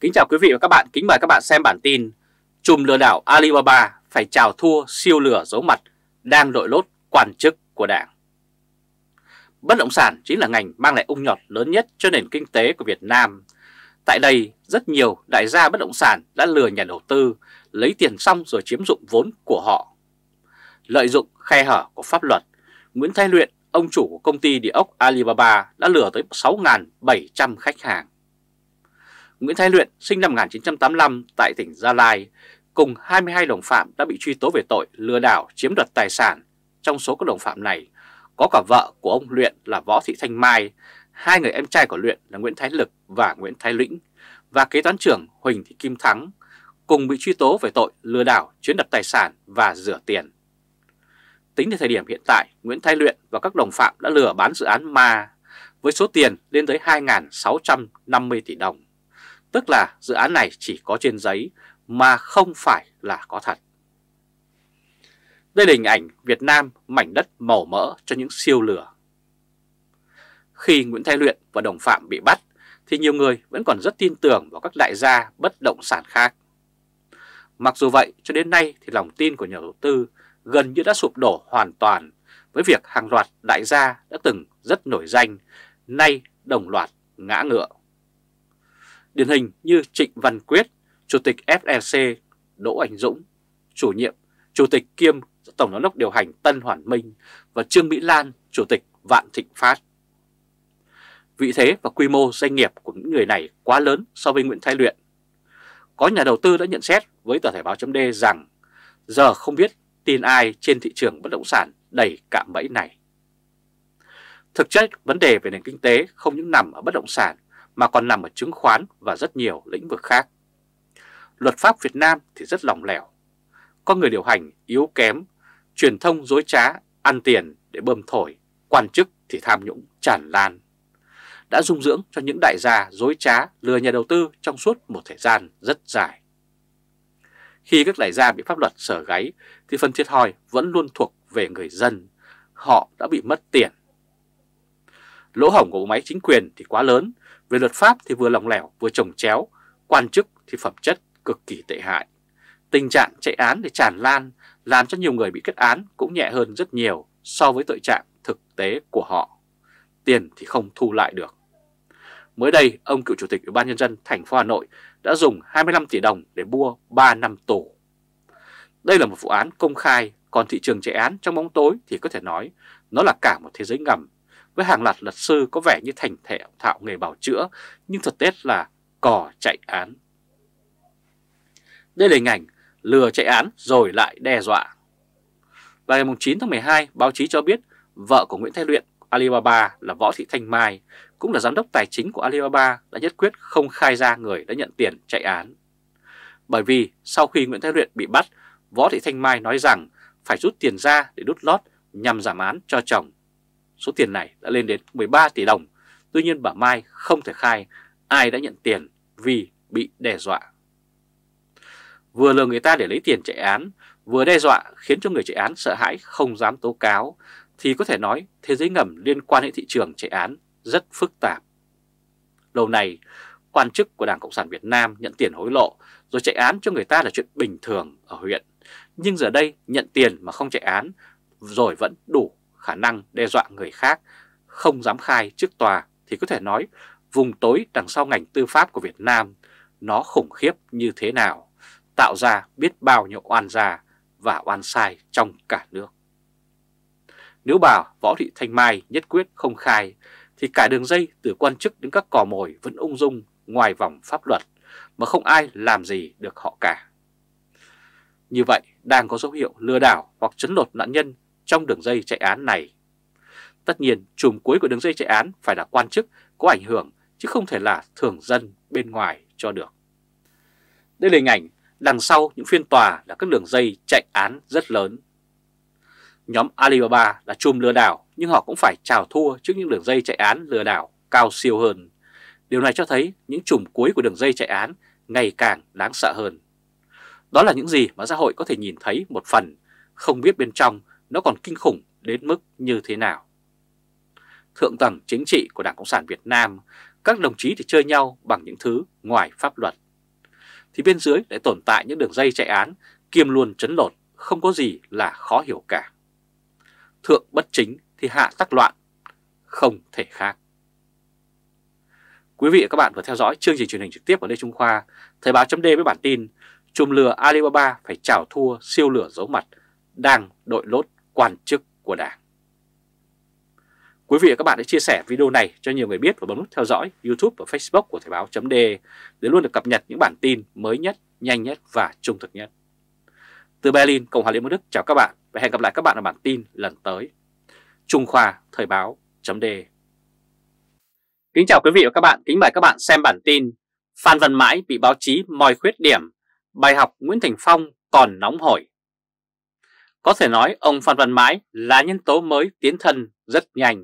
Kính chào quý vị và các bạn, kính mời các bạn xem bản tin Chùm lừa đảo Alibaba phải chào thua siêu lửa giấu mặt đang lội lốt quan chức của đảng Bất động sản chính là ngành mang lại ung nhọt lớn nhất cho nền kinh tế của Việt Nam Tại đây, rất nhiều đại gia bất động sản đã lừa nhà đầu tư, lấy tiền xong rồi chiếm dụng vốn của họ Lợi dụng khe hở của pháp luật, Nguyễn Thái Luyện, ông chủ của công ty địa ốc Alibaba đã lừa tới 6.700 khách hàng Nguyễn Thái Luyện sinh năm 1985 tại tỉnh Gia Lai cùng 22 đồng phạm đã bị truy tố về tội lừa đảo chiếm đoạt tài sản. Trong số các đồng phạm này có cả vợ của ông Luyện là Võ Thị Thanh Mai, hai người em trai của Luyện là Nguyễn Thái Lực và Nguyễn Thái Lĩnh và kế toán trưởng Huỳnh Thị Kim Thắng cùng bị truy tố về tội lừa đảo chiếm đoạt tài sản và rửa tiền. Tính đến thời điểm hiện tại, Nguyễn Thái Luyện và các đồng phạm đã lừa bán dự án Ma với số tiền lên tới 2.650 tỷ đồng tức là dự án này chỉ có trên giấy mà không phải là có thật. Đây là hình ảnh Việt Nam mảnh đất màu mỡ cho những siêu lửa. Khi Nguyễn Thái Luyện và đồng phạm bị bắt thì nhiều người vẫn còn rất tin tưởng vào các đại gia bất động sản khác. Mặc dù vậy, cho đến nay thì lòng tin của nhà đầu tư gần như đã sụp đổ hoàn toàn với việc hàng loạt đại gia đã từng rất nổi danh, nay đồng loạt ngã ngựa điển hình như Trịnh Văn Quyết, Chủ tịch FLC, e Đỗ Anh Dũng, chủ nhiệm, Chủ tịch kiêm Tổng giám đốc điều hành Tân Hoàn Minh và Trương Mỹ Lan, Chủ tịch Vạn Thịnh Phát. Vị thế và quy mô doanh nghiệp của những người này quá lớn so với Nguyễn Thái Luyện. Có nhà đầu tư đã nhận xét với tờ Thể báo chấm rằng giờ không biết tin ai trên thị trường bất động sản đầy cạm bẫy này. Thực chất, vấn đề về nền kinh tế không những nằm ở bất động sản mà còn nằm ở chứng khoán và rất nhiều lĩnh vực khác. Luật pháp Việt Nam thì rất lỏng lẻo, có người điều hành yếu kém, truyền thông dối trá, ăn tiền để bơm thổi, quan chức thì tham nhũng tràn lan. Đã dung dưỡng cho những đại gia dối trá lừa nhà đầu tư trong suốt một thời gian rất dài. Khi các đại gia bị pháp luật sở gáy thì phần thiệt thòi vẫn luôn thuộc về người dân. Họ đã bị mất tiền Lỗ hổng của bộ máy chính quyền thì quá lớn, về luật pháp thì vừa lòng lẻo vừa trồng chéo, quan chức thì phẩm chất cực kỳ tệ hại. Tình trạng chạy án để tràn lan làm cho nhiều người bị kết án cũng nhẹ hơn rất nhiều so với tội trạng thực tế của họ. Tiền thì không thu lại được. Mới đây, ông cựu chủ tịch Ủy ban nhân dân thành phố Hà Nội đã dùng 25 tỷ đồng để mua 3 năm tù. Đây là một vụ án công khai, còn thị trường chạy án trong bóng tối thì có thể nói nó là cả một thế giới ngầm với hàng loạt luật sư có vẻ như thành thạo thạo nghề bảo chữa, nhưng thực tế là cò chạy án. Đây là hình ảnh lừa chạy án rồi lại đe dọa. Vào ngày 9 tháng 12, báo chí cho biết vợ của Nguyễn Thái Luyện, Alibaba là Võ Thị Thanh Mai, cũng là giám đốc tài chính của Alibaba đã nhất quyết không khai ra người đã nhận tiền chạy án. Bởi vì sau khi Nguyễn Thái Luyện bị bắt, Võ Thị Thanh Mai nói rằng phải rút tiền ra để đút lót nhằm giảm án cho chồng. Số tiền này đã lên đến 13 tỷ đồng. Tuy nhiên bà Mai không thể khai ai đã nhận tiền vì bị đe dọa. Vừa lừa người ta để lấy tiền chạy án, vừa đe dọa khiến cho người chạy án sợ hãi không dám tố cáo, thì có thể nói thế giới ngầm liên quan đến thị trường chạy án rất phức tạp. Lâu nay, quan chức của Đảng Cộng sản Việt Nam nhận tiền hối lộ rồi chạy án cho người ta là chuyện bình thường ở huyện. Nhưng giờ đây nhận tiền mà không chạy án rồi vẫn đủ khả năng đe dọa người khác, không dám khai trước tòa thì có thể nói vùng tối đằng sau ngành tư pháp của Việt Nam nó khủng khiếp như thế nào, tạo ra biết bao nhiêu oan gia và oan sai trong cả nước. Nếu bà Võ Thị Thanh Mai nhất quyết không khai, thì cả đường dây từ quan chức đến các cò mồi vẫn ung dung ngoài vòng pháp luật, mà không ai làm gì được họ cả. Như vậy, đang có dấu hiệu lừa đảo hoặc chấn lột nạn nhân trong đường dây chạy án này. Tất nhiên, chùm cuối của đường dây chạy án phải là quan chức có ảnh hưởng chứ không thể là thường dân bên ngoài cho được. Đây là hình ảnh đằng sau những phiên tòa là các đường dây chạy án rất lớn. Nhóm Alibaba là chùm lừa đảo nhưng họ cũng phải chào thua trước những đường dây chạy án lừa đảo cao siêu hơn. Điều này cho thấy những chùm cuối của đường dây chạy án ngày càng đáng sợ hơn. Đó là những gì mà xã hội có thể nhìn thấy một phần, không biết bên trong nó còn kinh khủng đến mức như thế nào. Thượng tầng chính trị của Đảng Cộng sản Việt Nam, các đồng chí thì chơi nhau bằng những thứ ngoài pháp luật. Thì bên dưới lại tồn tại những đường dây chạy án, kiêm luôn chấn lột, không có gì là khó hiểu cả. Thượng bất chính thì hạ tắc loạn, không thể khác. Quý vị và các bạn vừa theo dõi chương trình truyền hình trực tiếp của Lê Trung Khoa, Thời báo chấm với bản tin Chùm lừa Alibaba phải trào thua siêu lửa giấu mặt, đang đội lốt quan chức của Đảng. Quý vị và các bạn hãy chia sẻ video này cho nhiều người biết và bấm nút theo dõi YouTube và Facebook của Thời báo .de để luôn được cập nhật những bản tin mới nhất, nhanh nhất và trung thực nhất. Từ Berlin, Cộng hòa Liên bang Đức chào các bạn và hẹn gặp lại các bạn ở bản tin lần tới. Trung Khoa Thời báo .de Kính chào quý vị và các bạn, kính mời các bạn xem bản tin Phan Văn Mãi bị báo chí moi khuyết điểm, bài học Nguyễn Thành Phong còn nóng hổi có thể nói ông Phan Văn Mãi là nhân tố mới tiến thân rất nhanh.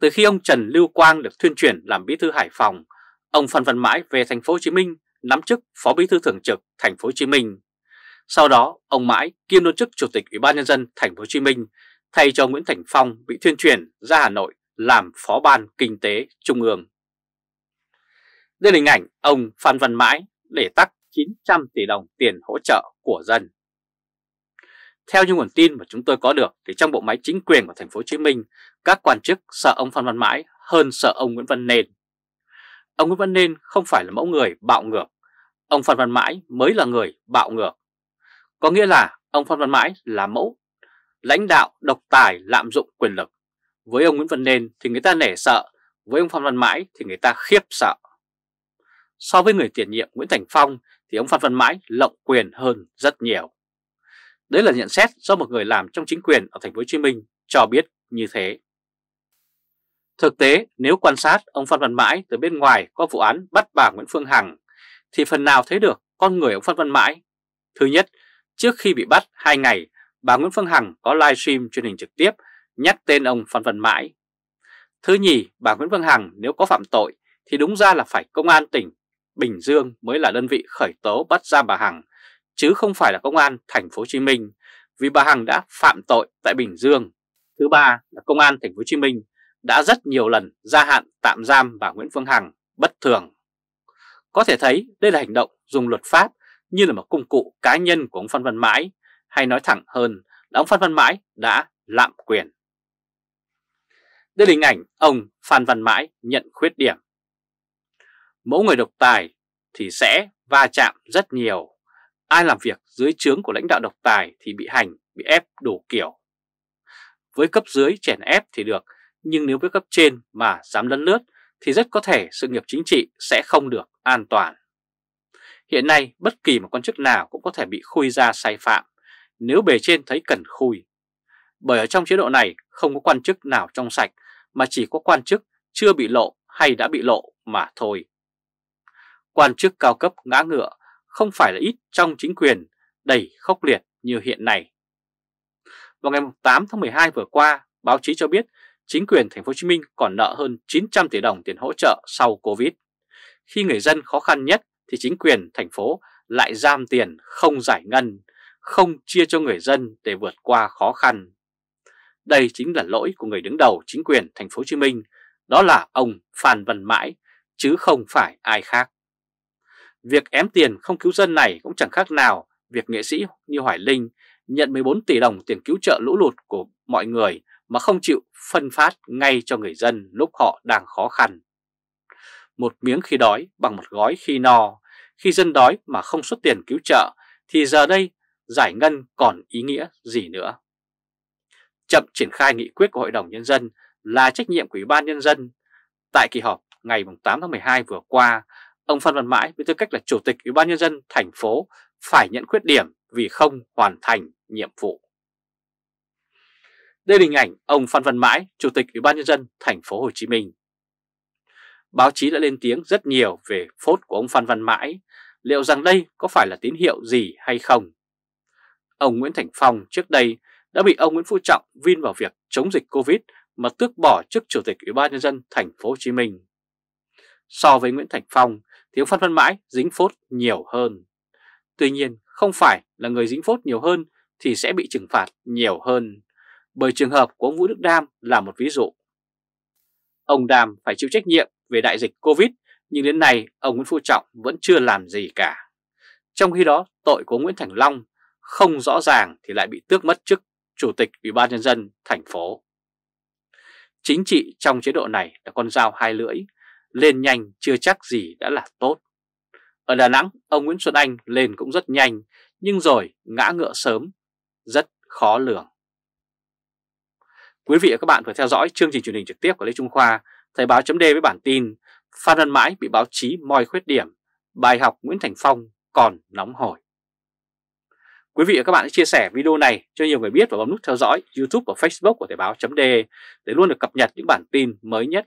Từ khi ông Trần Lưu Quang được thuyên chuyển làm bí thư Hải Phòng, ông Phan Văn Mãi về thành phố Hồ Chí Minh nắm chức phó bí thư thường trực thành phố Hồ Chí Minh. Sau đó, ông Mãi kiêm luôn chức chủ tịch Ủy ban nhân dân thành phố Hồ Chí Minh, thay cho Nguyễn Thành Phong bị thuyên chuyển ra Hà Nội làm phó ban kinh tế trung ương. Đây là hình ảnh ông Phan Văn Mãi để tắc 900 tỷ đồng tiền hỗ trợ của dân. Theo những nguồn tin mà chúng tôi có được thì trong bộ máy chính quyền của thành phố Hồ Chí Minh, các quan chức sợ ông Phan Văn Mãi hơn sợ ông Nguyễn Văn Nên. Ông Nguyễn Văn Nên không phải là mẫu người bạo ngược, ông Phan Văn Mãi mới là người bạo ngược. Có nghĩa là ông Phan Văn Mãi là mẫu lãnh đạo độc tài lạm dụng quyền lực. Với ông Nguyễn Văn Nên thì người ta nể sợ, với ông Phan Văn Mãi thì người ta khiếp sợ. So với người tiền nhiệm Nguyễn Thành Phong thì ông Phan Văn Mãi lộng quyền hơn rất nhiều. Đấy là nhận xét do một người làm trong chính quyền ở thành phố Hồ Chí Minh cho biết như thế. Thực tế, nếu quan sát ông Phan Văn Mãi từ bên ngoài qua vụ án bắt bà Nguyễn Phương Hằng, thì phần nào thấy được con người ông Phan Văn Mãi. Thứ nhất, trước khi bị bắt 2 ngày, bà Nguyễn Phương Hằng có livestream truyền hình trực tiếp nhắc tên ông Phan Văn Mãi. Thứ nhì, bà Nguyễn Phương Hằng nếu có phạm tội thì đúng ra là phải công an tỉnh Bình Dương mới là đơn vị khởi tố bắt ra bà Hằng chứ không phải là công an thành phố Hồ Chí Minh vì bà Hằng đã phạm tội tại Bình Dương. Thứ ba là công an thành phố Hồ Chí Minh đã rất nhiều lần gia hạn tạm giam bà Nguyễn Phương Hằng bất thường. Có thể thấy đây là hành động dùng luật pháp như là một công cụ cá nhân của ông Phan Văn Mãi hay nói thẳng hơn là ông Phan Văn Mãi đã lạm quyền. Đây là hình ảnh ông Phan Văn Mãi nhận khuyết điểm. mỗi người độc tài thì sẽ va chạm rất nhiều ai làm việc dưới trướng của lãnh đạo độc tài thì bị hành, bị ép đổ kiểu. Với cấp dưới chèn ép thì được, nhưng nếu với cấp trên mà dám lấn lướt thì rất có thể sự nghiệp chính trị sẽ không được an toàn. Hiện nay, bất kỳ một quan chức nào cũng có thể bị khui ra sai phạm nếu bề trên thấy cần khui. Bởi ở trong chế độ này không có quan chức nào trong sạch mà chỉ có quan chức chưa bị lộ hay đã bị lộ mà thôi. Quan chức cao cấp ngã ngựa không phải là ít trong chính quyền đầy khốc liệt như hiện nay. Vào ngày 8 tháng 12 vừa qua, báo chí cho biết chính quyền thành phố Hồ Chí Minh còn nợ hơn 900 tỷ đồng tiền hỗ trợ sau Covid. Khi người dân khó khăn nhất thì chính quyền thành phố lại giam tiền không giải ngân, không chia cho người dân để vượt qua khó khăn. Đây chính là lỗi của người đứng đầu chính quyền thành phố Hồ Chí Minh, đó là ông Phan Văn Mãi chứ không phải ai khác. Việc ém tiền không cứu dân này cũng chẳng khác nào việc nghệ sĩ như Hoài Linh nhận 14 tỷ đồng tiền cứu trợ lũ lụt của mọi người mà không chịu phân phát ngay cho người dân lúc họ đang khó khăn. Một miếng khi đói bằng một gói khi no, khi dân đói mà không xuất tiền cứu trợ thì giờ đây giải ngân còn ý nghĩa gì nữa. Chậm triển khai nghị quyết của Hội đồng Nhân dân là trách nhiệm của Ủy ban Nhân dân. Tại kỳ họp ngày 8 tháng 12 vừa qua, Ông Phan Văn Mãi với tư cách là Chủ tịch Ủy ban Nhân dân thành phố phải nhận khuyết điểm vì không hoàn thành nhiệm vụ. Đây là hình ảnh ông Phan Văn Mãi, Chủ tịch Ủy ban Nhân dân thành phố Hồ Chí Minh. Báo chí đã lên tiếng rất nhiều về phốt của ông Phan Văn Mãi, liệu rằng đây có phải là tín hiệu gì hay không? Ông Nguyễn Thành Phong trước đây đã bị ông Nguyễn Phú Trọng vin vào việc chống dịch Covid mà tước bỏ chức Chủ tịch Ủy ban Nhân dân thành phố Hồ Chí Minh. So với Nguyễn Thành Phong thiếu ông Phan Văn Mãi dính phốt nhiều hơn. Tuy nhiên, không phải là người dính phốt nhiều hơn thì sẽ bị trừng phạt nhiều hơn, bởi trường hợp của ông Vũ Đức Đam là một ví dụ. Ông Đam phải chịu trách nhiệm về đại dịch Covid, nhưng đến nay ông Nguyễn Phú Trọng vẫn chưa làm gì cả. Trong khi đó, tội của Nguyễn Thành Long không rõ ràng thì lại bị tước mất chức Chủ tịch Ủy ban Nhân dân thành phố. Chính trị trong chế độ này là con dao hai lưỡi, lên nhanh chưa chắc gì đã là tốt. Ở Đà Nẵng, ông Nguyễn Xuân Anh lên cũng rất nhanh, nhưng rồi ngã ngựa sớm, rất khó lường. Quý vị và các bạn vừa theo dõi chương trình truyền hình trực tiếp của Lê Trung Khoa, Thời báo chấm với bản tin Phan Văn Mãi bị báo chí moi khuyết điểm, bài học Nguyễn Thành Phong còn nóng hổi. Quý vị và các bạn hãy chia sẻ video này cho nhiều người biết và bấm nút theo dõi YouTube và Facebook của Thời báo chấm để luôn được cập nhật những bản tin mới nhất